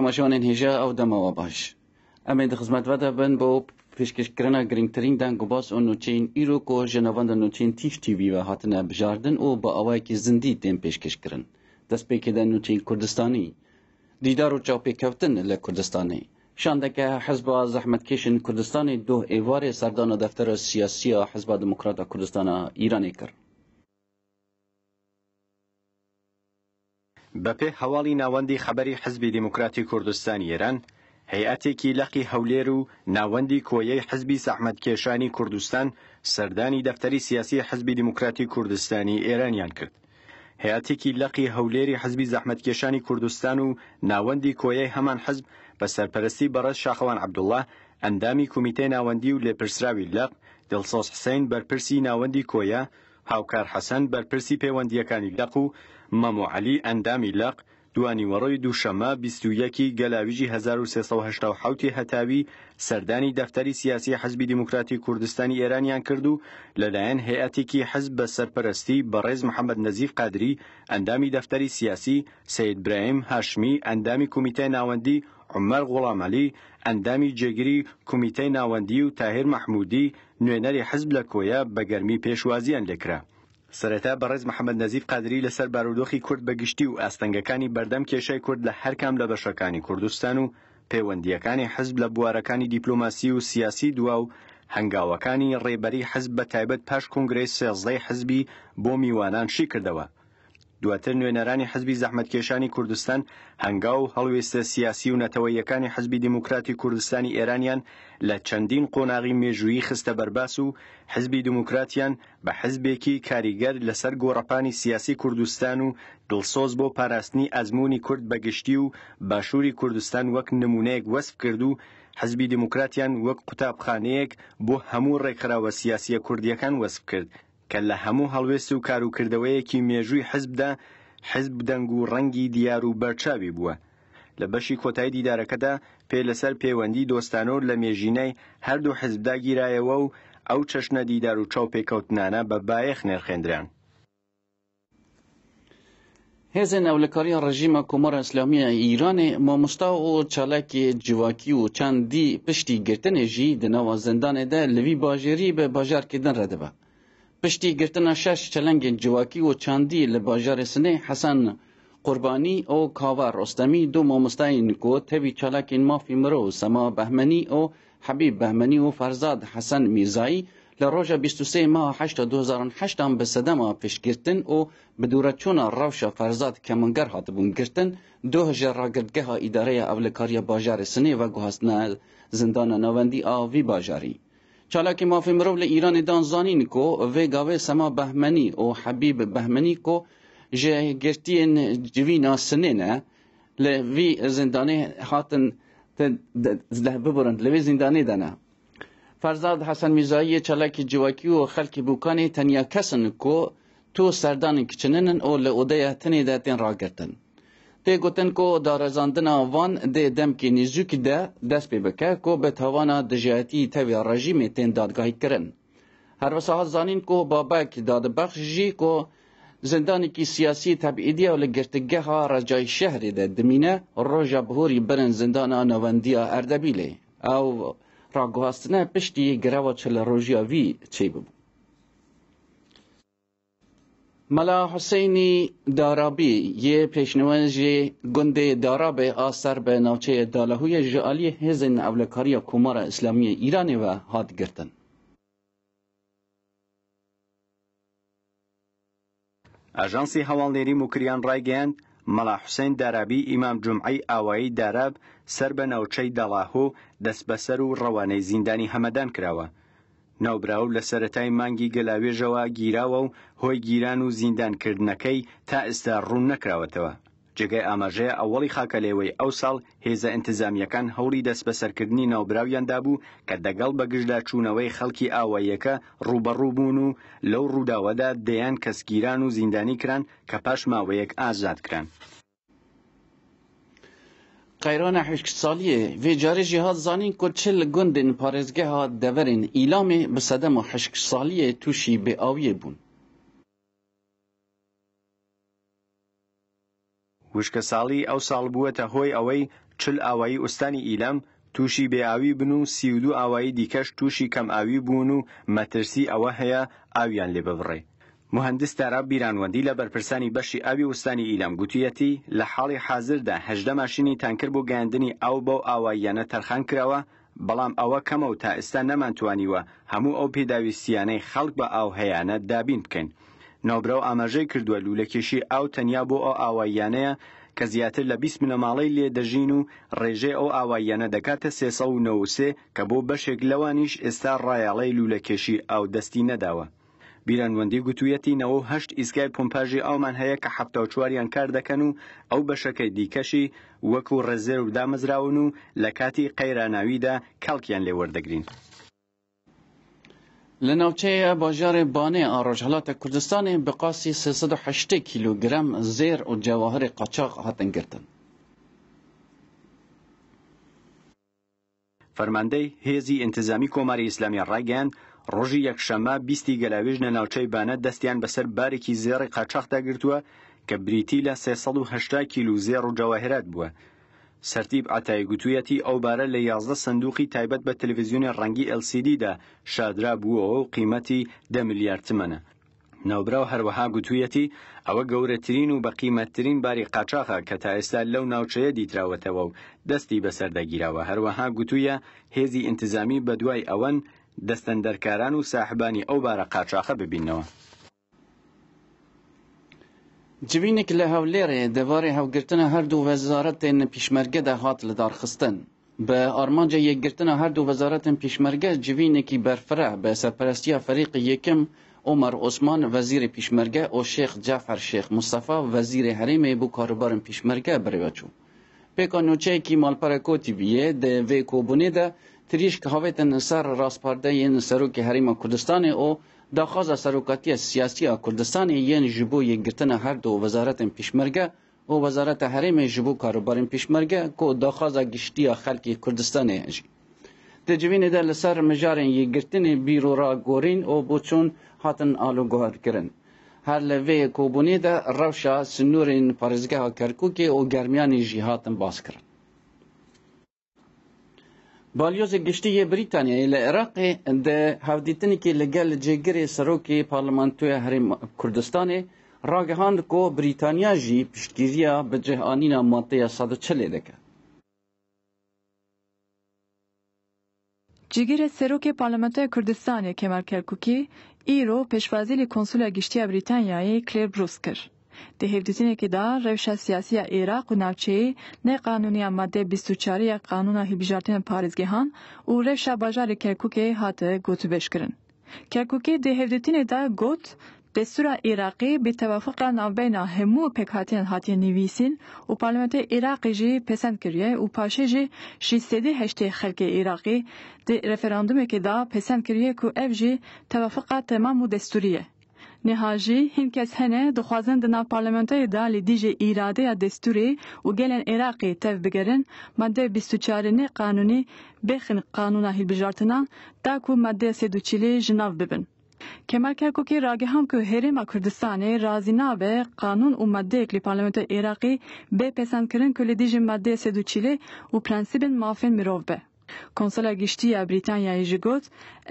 تەماشاوان هێژە ئەو دەمەوە باش ئەمێ دەخزمەتوەدە بن بۆ پێشکەشکردنا گرنگترین دەنگ و باس و نوچین ئیرۆ کۆ ژەنەوەندە نوچین تیشتیوی و هاتنە بژاردن و بە ئەوەیەکی زندی تێن پێشکەشکردن دەست پێکێدا نوچین کوردستانی دیدار و چاوپێکەوتن لە کوردستانی شاندەکە حزب زەحمەتکێشن کوردستانی دو ئێوارێ سەردانە دەفتەرە سیاسیە حزب دموکراتە کوردستانە ئیرانی کرد بەپێ هەواڵی ناوەندی خەبەری حزبی دیموکراتی کوردستانی ئێران هەیەاتێکی لەقی هەولێر و ناوەندی کۆیەی حزبی سەحمەد کێشانی کوردستان سەردانی دەفتەری سیاسی حزبی دیموکراتی کوردستانی ئێرانیان کرد. هەیەاتێکی لەقی هەولێری حزبی زەحمەتکێشانی کوردستان و ناوەندی کۆیەی هەمان حزب بە سەرپەرستی بەڕەت شاخەوان عبدوڵە ئەندامی کومیتەی ناوەندی و لێپرسراوی لەق دڵسۆس حسین بەرپرسی ناوەندی کۆیە هاوکار حەسەن بەرپرسی پەیوەندیەکانی لەق و مەموعەلی ئەندامی لەق دوانی وەڕۆی دووشەمە 21 گەلاویژی 1370 هەتاوی سەردانی دەفتەری سیاسی حزبی دیموکراتی کوردستانی ئێرانیان کرد و لەلایەن هەیەتێکی حزب بە سەرپەرستی بەڕێز محەممەد نەزیف قادری ئەندامی دەفتەری سیاسی سید برایم هاشمی ئەندامی کمیتای ناوەندی عمەر غوڵامەلی ئەندامی جێگیری کمیتای ناوەندی و تاهر مەحمودی نوێنەری حزب لە کۆیە بە گەرمی پێشوازیان لێکرا. سرەتا بەڕێز محەممەد نەزیف قادری لەسەر بارودۆخی کورد بە گشتی و ئاستەنگەکانی بەردەم کێشەی کورد لە هەرکام لە بەشەکانی کوردستان و پەیوەندیەکانی حزب لە بوارەکانی دیپلۆماسی و سیاسی دوا و هەنگاوەکانی ڕێبەری حزب بە تایبەت پاش کنگرێ سێزەی حزبی بۆ میوانان شی کردەوە دواتر نوێنەرانی حزبی زەحمەتکێشانی کوردستان هەنگاو و هەڵوێستە سیاسی و نەتەوەیەکانی حزبی دموکراتی کوردستانی ئێرانیان لە چەندین قۆناغی مێژویی خستە بەرباس و حزبی دموکراتیان بە حزبێکی کاریگەر لەسەر گۆڕەپانی سیاسی کوردستان و دڵسۆز بۆ پاراستنی ئەزمموی کورد بەگشتی و باشووری کوردستان وەک نمونەیەک وەسف کرد و حزبی دموکراتیان وەک قوتابخانەیەک بۆ هەموو ڕێکخراوە سیاسیە کوردیەکان وەسف کرد کە لە هەموو هەڵوێست و کاروکردەوەیەکی مێژووی حزبدا حزب دەنگ و ڕەنگی دیار و بەرچاوی بووە لە بەشی کۆتایی دیدارەکەدا پێ لەسەر پەیوەندی دۆستانۆر لە مێژینەی هەردوو حزبدا گیرایەوە و ئەو چەشنە دیدار و چاو پێکەوتنانە بە بایەخ نرخێنران هێزن ئەولەکاری ڕژیمە کۆمەرە ئەسلامیە ئیرانێ مامۆستا و چالاکی جیواکی و چەندی پشتی گرتنێژی دنەوە زندانێدا لەوی باژێری بە باژارکردن ڕدەبە پشتی گرتن شش چلنگین جواکی و چاندی لباجار سنه حسن قربانی او کاور رستمی دو مامستاین کو تبی این مافی مرو سما بهمنی او حبیب بهمنی و فرزاد حسن میزایی لروج 23 ماه 8 2008 به صدما پیش گرتن و به چون روش فرزاد کمنگر هات بون گرتن دو هجر ها اداره اولکاری باجار سنه و گوهستن زندان نواندی آوی باجاری چالاکی مافی مرو لی ایران دان زانین کو وی گاوه سما بهمنی و حبیب بهمنی کو جه گرتین جوینا سنینه لی وی زندانه هاتن ده ببرند وی زندانی دانه فرزاد حسن میزایی چالاکی جواکی و خلکی بوکانی تنیا کسن کو تو سردان کچننن او لی اوده تنی داتین را گرتن تê gotin ku darazandina van dê demkê Nîjûkê de dest pê bike ku bi tevana dijehetî tevya rejîmê tên dadgehî kirin. Her wisa hat zanîn ku babek dadibexş jî ku zindanekî siyasî tebîdiya li girtgeha recayî şehrê de dimîne roja bihorî birin zindana nevendiya Erdebîlê. Ew raguhastine piştî greva çil rojiya vî çê bibû. ملا حسینی دارابی یه پیشنوانج گند داراب آثر به نوچه دالهوی جعالی هزن اولکاری کمار اسلامی ایرانی و هاد گرتن ئەژانسی هەواڵنێری مکریان ڕایگەیاند مەلا حوسین دارابی ئیمام جمعی ئاوایی داراب سەر بە ناوچەی دەڵاهۆ دەست بەسەر و ڕەوانەی زیندانی هەمەدان کراوە ناوبراو لە سەتای مانگی گەلاوێژەوە گیراوە و هۆی گیران و زیندانکردنەکەی تا ئێستا ڕوون نەکراوەتەوە جگەی ئاماژەیە ئەوەڵی خاکەلێوەی ئەو ساڵ هێزە ئینتزامیەکان هەوری دەست بەسەرکردنی ناوبراویاندا بوو کە دەگەڵ بەگشدا چوونەوەی خەڵکی ئاواییەکە ڕوبەڕوو بوون و لەو ڕووداوەدا دەیان کەسگیران و زیندانی کران کە پاش ماوەیەک ئازاد کران. xeyrana hişksaliyê vê carê jî hat zanîn ku çi li gundên parêzgeha deverên îlamê bi sedema hişksaliyê tûşî bêawiyê bûn وشکەساڵی ئەو ساڵ بووەتە هۆی ئەوەی چل ئاوایی ئوستانی ئیلام تووشی بێئاوی بن و سیودو ئاوایی دیکەش تووشی کەم ئاوی بوون و مەترسی ئەوە هەیە ئاویان لێ ببڕێ مهندس تارا بیرانوەندی لە بەرپرسانی بەشی ئاوی وستانی ئیلام گوتیەتی لە حاڵی حازردا هەجدە ماشینی تانکر بۆ گەاندنی ئەو بەو ئاواییانە تەرخان کراوە بەڵام ئەوە کەمە و تا ئێستا نەمانتوانیوە هەموو ئەو پێداویستیانەی خەڵک بە ئاو هەیەە دابین بکەین. ناوبرە و ئاماژەی کردووە لولەکێشی ئاو تەنیا بۆ ئەو ئاواییانەیە کە زیاتر لە 20 منەماڵی لێ دەژین و ڕێژێ ئەو ئاواییانە دەکاتە سێسە و نەوسێ کە بۆ بەشێک لەوانیش ئێستا ڕایاڵی لولەکێشی ئاو دەستی نەداوە. بیرانوەندی گوتوویەتی نەوە هەشت ئیسگای پۆمپاژی ئەومان هەیە کە حەفتە چواریان کار دەکەن و ئەو بەشەکەی دیکەشی وەکو ڕێزێرو دامەزراون و لە کاتی قەیراناویدا کاڵکیان لێ وەردەگرین. لە ناوچەیە باژارێ بانێ ئاڕۆژ هەڵاتە کوردستانی بەقاسی 380 کیلوگرم زێر و جەواهری قاچاق هاتنگرتن. فەرماندەی هێزی ئینتزامی کۆماری ئیسلامی ڕایگەیان ڕۆژی یەکشەمە بیستی گەلاویژنە ناوچەی بانە دەستیان بەسەر بارێکی زێڕی قاچەخدا گرتووە کە بریتی لە 380 کیلو زێڕ و جەواهرات بووە. سەرتیب ئاتای گوتوویەتی ئەو بارە لە 11 سندوقی تایبەت بە تەلویزیونی ڕەنگی LCDدا شادرا بووەوە و قیمەتی دە میلیارد تمەنە. ناوبراو هەروەها گوتوویەتی ئەوە گەورەترین و بەقیمەتترین باری قاچاخە کە تا ئێستا لەو ناوچەیە دیتراوەتەوە و دەستی بەسەردەگیراوە هەروەها گوتوویە هێزی ئینتظامی بەدوای ئەوەن دستندرکاران و ساحبانی ئەو بارە قاچاقە دواره هاو گرتنه هر دو وزارت هەردوو پیشمرگه ده هات لە دارخستن. هر دو وزارت وزارت پیشمرگه جوینه برفره برفره به سرپرستی فریق یکم عمر عثمان وزیر و شیخ شیخ شیخ مصطفی وزیر حریم وەزیری کاروبار پیشمرگه بروچو. پیشمەرگە کی که پرکوتی بیه ده وی کوبونه ده تریش که هاویت نصر راسپارده ین سروک حریم کردستان او دا خواز سروکاتی سیاسی کردستان ین جبو ین گرتن هر دو وزارت پیشمرگه و وزارت حریم جبو کاروبار پیشمرگه که دا خواز گشتی خلک کردستان اجی د جوین د لسر مجارن یی گرتن بیرو را گورین او بوچون هاتن آلو گوهر کرن هر لوی کوبونی ده روشا سنورین پارزگاه کرکوکی او گرمیانی جی هاتن باز کرن بالیۆزە گشتی بریتانیا لە عێراقی هەودیتنێکی لەگەل جێگرێ سەرۆکی پارلمانتوە هەرێم کوردستانی ڕاگەهاند کۆ بریتانیا ژی پشتگیریە بە جێهانینا ماتەیە سادە چلێ دەکات. Cigirê Serokê Parlamentoya Kurdistanê Kemal Kerkukî, îro pêşvazî lê konsula giştiya Brîtanyayê Claire Bruce kir. د که دا روش سیاسی عراق و نوچه نه قانونی ماده 24 یا قانون هیبجارتن پاریزګهان او روش بازار کرکوک هاته گوت بشکرن کرکوک د هفدتین دا گوت دستور عراقی به توافق بینا همو پکاتین هاتی نویسین و پارلمنت عراقی جی پسند کریه و پاشه جی شیستدی هشتی خلک عراقی دی رفراندومی که دا پسند کریه که اف جی توافق تمام و دستوریه jî hin kes hene dixwazin di nav parlamentoyê da li dijî îradeya destûrê û gelên Iraqê tev bigerin madde bîst û qanûnî bêxin qanûna hilbijartinan ta ku maddeya sêd ji nav bibin. Kemal Kerkukî ragihan ku Herêma Kurdistanê razî nabe qanûn û maddeyek li parlamentoya Iraqê bê pesendkirin ku li dijî madde sêd û prensîpên û prensîbên mafên mirov be. کنسل گشتی بریتانیا ایجی گوت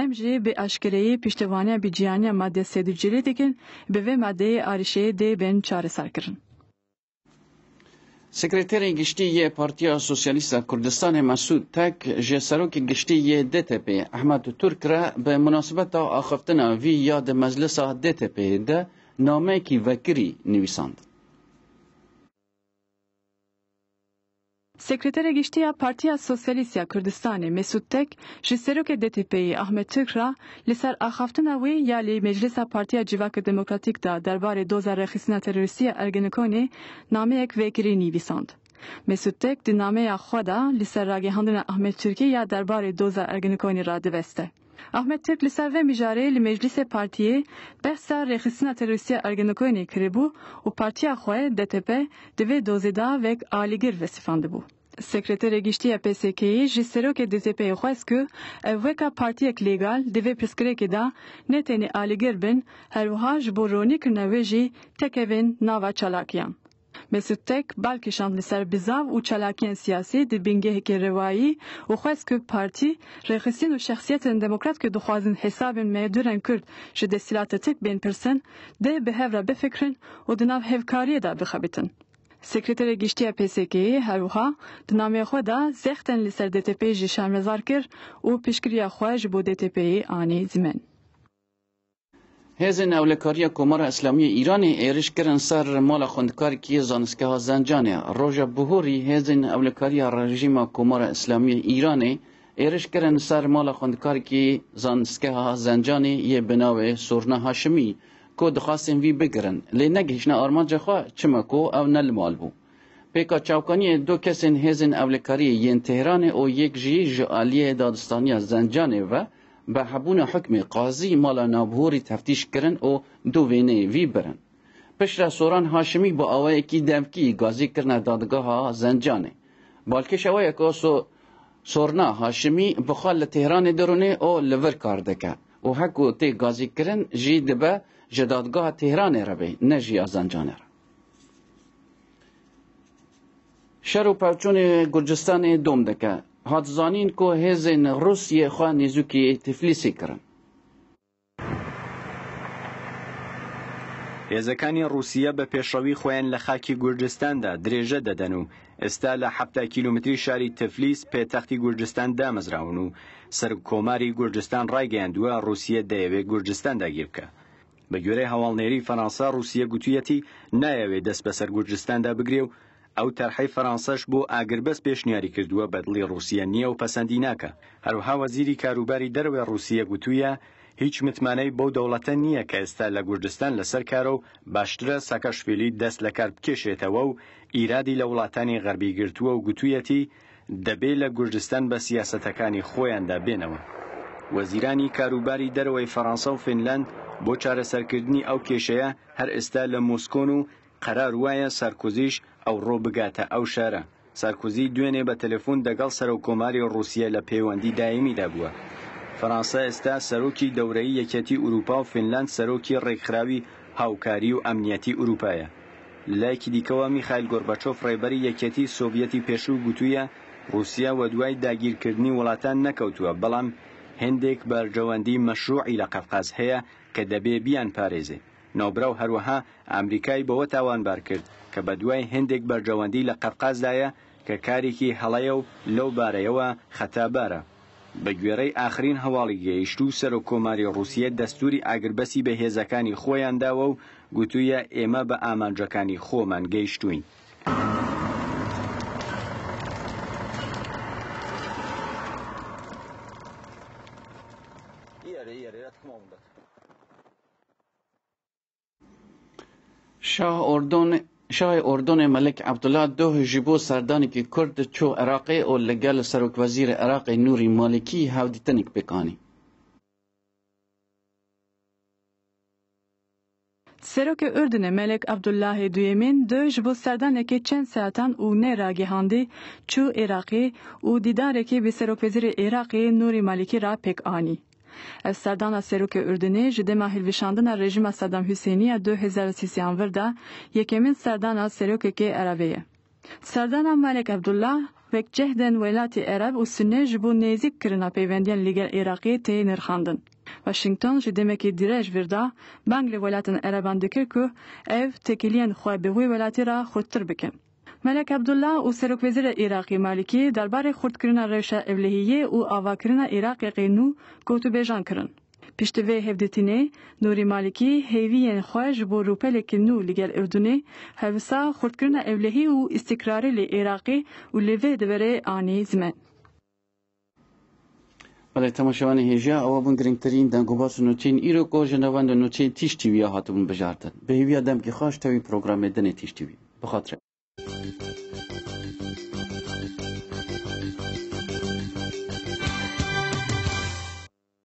ام جی به اشکرهی پشتوانی جیانی ماده سیدو جلی دیکن به وی ماده آریشه دی بین چاره سر کرن. سکرتر گشتی پارتیا سوسیالیست کردستان مسود تک سروک گشتی تپی احمد ترک را به مناسبت آخفتن وی یاد مجلس تپی ده نامه کی وکری نویساند. Sekretera Partiya Sosyalist ya Kurdistanê Mesut Tek ji serokê dtp Ahmet Çikra li ser axaftina wê ya lê Meclisa Partiya civaka demokratik da derbarê doza rexîstina terorîstî ya Ergenekonê nameyek vêkirî nivîsand. Mesut Tek di nameya xwe de li ser ragihandina Ahmet Çirkî ya derbarê doza Ergenekonê ra Ahmet Türklisa ve mijare li meclise partiye behsa rexistina teröristiya Ergenekonê kiribû û partiya xwe DTP divê dozêda vek aligir vesîfandı bû. Sekretere giştiya PSK'yê ji serokê DTP'yê xwest ku ev weka partiyek legal di vê pirsgirêkê de ne tenê aligir bin, her ji bo ronîkirina wê jî tekevin nava çalakiyan. Mesut Balkişan e li ser bizav û çalakiyên siyasî di bingehekê rewayî û xwest ku partî rêxisîn û şexsiyetên demokrat ku dixwazin hesabên mêdurên Kurd ji desîlata tek bên pirsin dê bi hev re bifikirin û di nav hevkariyê de bixebitin. سکرتر گشتی پسکی هروها د نامه خو دا زختن لسر دتپی جی شامزار کر او پیشکریا خو جبو دتپی انی زمن هزن اولکاری کمار اسلامی ایرانی ایرش کرن سر مال خوندکار کی زانسکه زنجانه روژا بهوری هزن اولکاری رژیم کمار اسلامی ایرانی ایرش کرن سر مال خوندکار کی زانسکه زنجانه یه بناوه سورنا هاشمی کو دخواستن وی بگرن لی نگهشنا آرمان جخوا چمکو او نل مال بو پیکا چاوکانی دو کسین هزن اولکاری یین تهران او یک جی جعالی دادستانی زنجانه و به حبون حکم قاضی مال نابهوری تفتیش کرن و دو وینه وی برن پشت سوران هاشمی با آوه کی دمکی گازی کرن دادگاه زنجانه بالکش آوه که سو سورنا هاشمی بخال تهران درونه او لور کار که و حکو تی گازی کرن جی دبه جدادگاه تهران را به نه جی آزنجانه را شروع و گرجستان دوم دکه هاتزانین کو هێزن ڕوسیە خوا نێزووکی تفلیسی کردن هێزەکانی رووسیا بە پێشڕەوی خۆیان لە خاکی گورجستاندا درێژە دەدەن و ئێستا لە حە کیلومتری شاری تفلیس پێتەختی گورجستان دامەزراون و سەر کۆماری گورجستان ڕایگەیاندووە رووسیا دەیەوێت گورجستان داگیر بکە بە گوێرەی هەواڵنێری فەنانسا رووسیا گوتویەتی نایەوێت دەست بەسەر گورجستاندا بگرێ و ئەو تەرحەی فەرانسەش بۆ ئاگربەس پێشنیاری کردووە بەدڵی رووسە نییە و پەسەندی ناکە هەروها وەزیری کاروباری دەروێ رووسە گوتوویە هیچ متمانەی بەو دەوڵەتە نییە کە ئێستا لە گوردستان لەسەر کارە و باشترە ساکەشفیلی دەست لە کار بکێشێتەوە و ئیرادی لە وڵاتانی غەربی گرتووە و گوتوویەتی دەبێ لە گوردستان بە سیاسەتەکانی خۆیاندا بێنەوە وەزیرانی کاروباری دەرەوەی فەرانسا و فینلاند بۆ چارەسەرکردنی ئەو کێشەیە هەر ئێستا لە مۆسکۆن و قەرار وایە سارکۆزیش ئەو ڕۆ بگاتە ئەو شارە سارکۆزی دوێنێ بە تەلەفۆن دەگەڵ سەرۆ کۆماری ڕوسیە لە پەیوەندی دایمیدا بووە فەرەنسا ئێستا سەرۆکی دەورەی یەکەتی ئوروپا و فینلاند سەرۆکی ڕێکخراوی هاوکاری و ئەمنیەتی ئوروپایە لایکی دیکەوە میخایل گۆربچۆف ڕێبەری یەکەتی سۆڤەتی پێشوو گوتوویە رووسیا وە دوای داگیرکردنی وڵاتان نەکەوتووە بەڵام هەندێک بەرجەوەندی مەشروعی لە قەفقاز هەیە کە دەبێ بیان پارێزێ ناوبرا و هەروەها ئەمریکای بەوە تاوانبار کرد کە بە دوای هەندێک بەرجەوەندی لە قەرقازدایە کە کارێکی هەڵەیە و لەو بارەیەوە خەتابارە. بە گوێرەی ئاخرین هەواڵی گەیشت و سەر و کۆماری ڕوسیە دەستوری ئاگربەسی بەهێزەکانی خۆیانداوە و گوتوویە ئێمە بە ئامانجەکانی خۆمان گەیشتوین. شاه اردن شاه اردن ملک عبدالله دو جبو سردانی که کرد چو عراقی و لگل سرک وزیر عراق نوری مالکی هاو دیتنک بکانی سرک اردن ملک عبدالله دویمین دو جبو سردانی که چند ساعتان او نه را چو عراقی او دیداره که به سرک وزیر عراقی نوری مالکی را پک Serdana Serokê Urdunê ji dema hilvişandina rejima Sedam Hüseyniya 2023 virda yekemîn serdana Serokekê Erebê ye. Serdana Malek Abdullah vek cehdên welatî Ereb û sunê ji bo nêzik kirina pêwendiyên Lîger Iraqiyê tê nirxandin. Washington ji demekî vir virda bang li welatên Ereban dikir ku ev tekiliyên xwe bi wê welatî ra xurttir bikin. ملک عبدالله او سرک وزیر عراق مالکی در بار خورد کرنا ریشا اولهیه او آوا کرنا عراق قینو گوتو بیجان کرن. پیشت وی هفدتینه نوری مالکی هیوی این خواهش با روپه لکی نو لگل اردونه هفسا خورد کرنا اولهی او استقراری لی عراقی او لیوه دوره آنی زمن. بله تماشوانی هیجیا او بون ترین دنگو باس و نوچین ایرو کو جنوان دو نوچین تیش تیوی آهاتو بجارتن. به هیوی آدم که خواهش تاوی پروگرام دنه تیش تیوی. بخاطره.